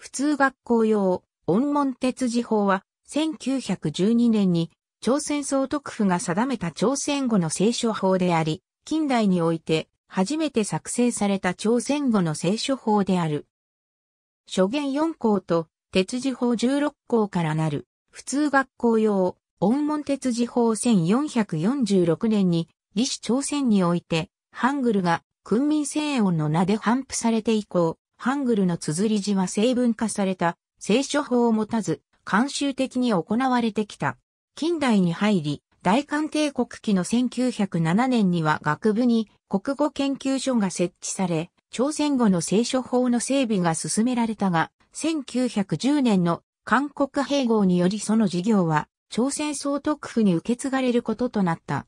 普通学校用、音門鉄次法は、1912年に、朝鮮総督府が定めた朝鮮語の聖書法であり、近代において、初めて作成された朝鮮語の聖書法である。諸言4項と、鉄次法16項からなる、普通学校用、音門鉄次法1446年に、李氏朝鮮において、ハングルが、訓民声音の名で頒布されて以降、ハングルの綴り字は成文化された聖書法を持たず、慣習的に行われてきた。近代に入り、大韓帝国期の1907年には学部に国語研究所が設置され、朝鮮語の聖書法の整備が進められたが、1910年の韓国併合によりその事業は朝鮮総督府に受け継がれることとなった。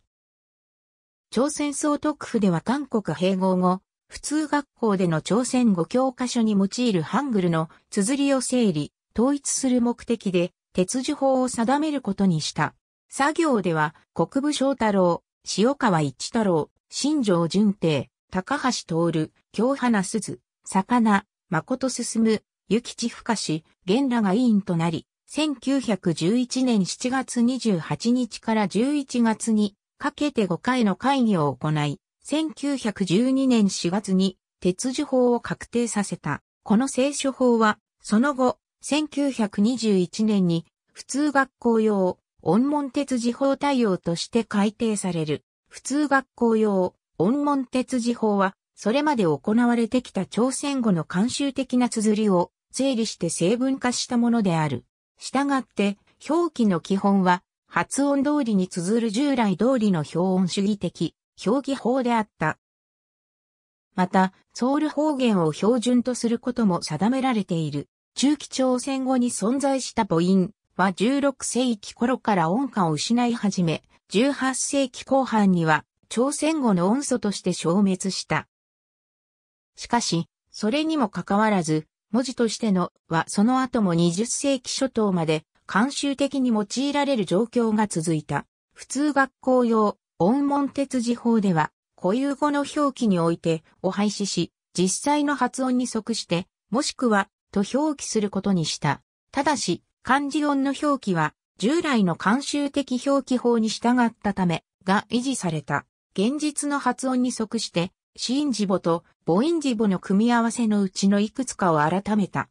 朝鮮総督府では韓国併合後、普通学校での朝鮮語教科書に用いるハングルの綴りを整理、統一する目的で、鉄樹法を定めることにした。作業では、国部翔太郎、塩川一太郎、新城淳帝、高橋徹、京花鈴、魚、誠進、ゆきちふかし、源らが委員となり、1911年7月28日から11月にかけて5回の会議を行い、1912年4月に鉄樹法を確定させた。この聖書法は、その後、1921年に普通学校用、音門鉄字法対応として改定される。普通学校用、音門鉄字法は、それまで行われてきた朝鮮語の慣習的な綴りを整理して成分化したものである。したがって、表記の基本は、発音通りに綴る従来通りの表音主義的表記法であった。また、ソウル方言を標準とすることも定められている。中期朝鮮語に存在した母音は16世紀頃から音感を失い始め、18世紀後半には朝鮮語の音素として消滅した。しかし、それにもかかわらず、文字としてのはその後も20世紀初頭まで慣習的に用いられる状況が続いた。普通学校用、音文鉄字法では、固有語の表記において、を廃止し、実際の発音に即して、もしくは、と表記することにした。ただし、漢字音の表記は、従来の慣習的表記法に従ったため、が維持された。現実の発音に即して、シンジボと母音字母の組み合わせのうちのいくつかを改めた。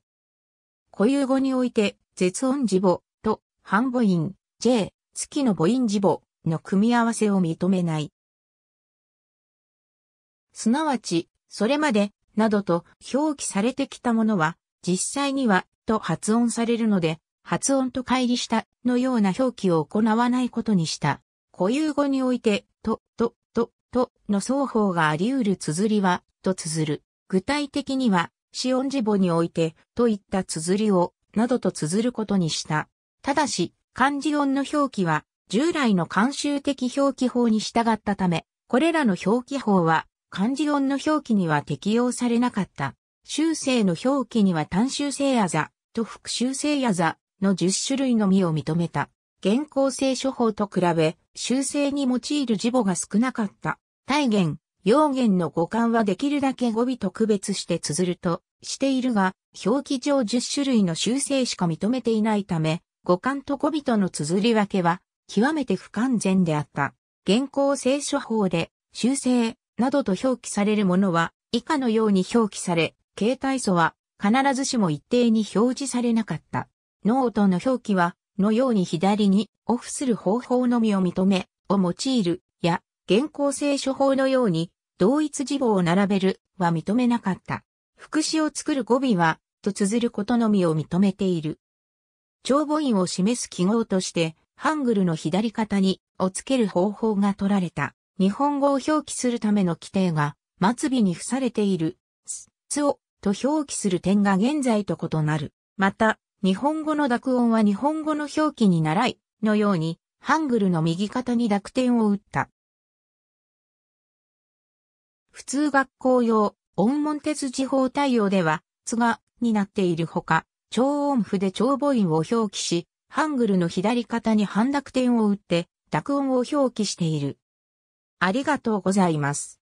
固有語において、絶音字母と半母音、J、月の母音字母、の組み合わせを認めない。すなわち、それまで、などと表記されてきたものは、実際には、と発音されるので、発音と乖離したのような表記を行わないことにした。固有語において、と、と、と、との双方があり得る綴りは、と綴る。具体的には、死音字母において、といった綴りを、などと綴ることにした。ただし、漢字音の表記は、従来の慣習的表記法に従ったため、これらの表記法は漢字音の表記には適用されなかった。修正の表記には単修正や座と復修正や座の10種類のみを認めた。現行性処方と比べ、修正に用いる字母が少なかった。体言、用言の互換はできるだけ語尾と区別して綴るとしているが、表記上10種類の修正しか認めていないため、互換と語尾との綴り分けは極めて不完全であった。現行聖書法で修正などと表記されるものは以下のように表記され、形態素は必ずしも一定に表示されなかった。ノートの表記は、のように左にオフする方法のみを認め、を用いる、や、現行聖書法のように、同一字母を並べる、は認めなかった。副詞を作る語尾は、と綴ることのみを認めている。長母音を示す記号として、ハングルの左肩にをつける方法が取られた。日本語を表記するための規定が末尾に付されている、す、つをと表記する点が現在と異なる。また、日本語の濁音は日本語の表記に習い、のように、ハングルの右肩に濁点を打った。普通学校用、音文鉄字法対応では、つが、になっているほか、超音符で長母音を表記し、ハングルの左肩に半濁点を打って、濁音を表記している。ありがとうございます。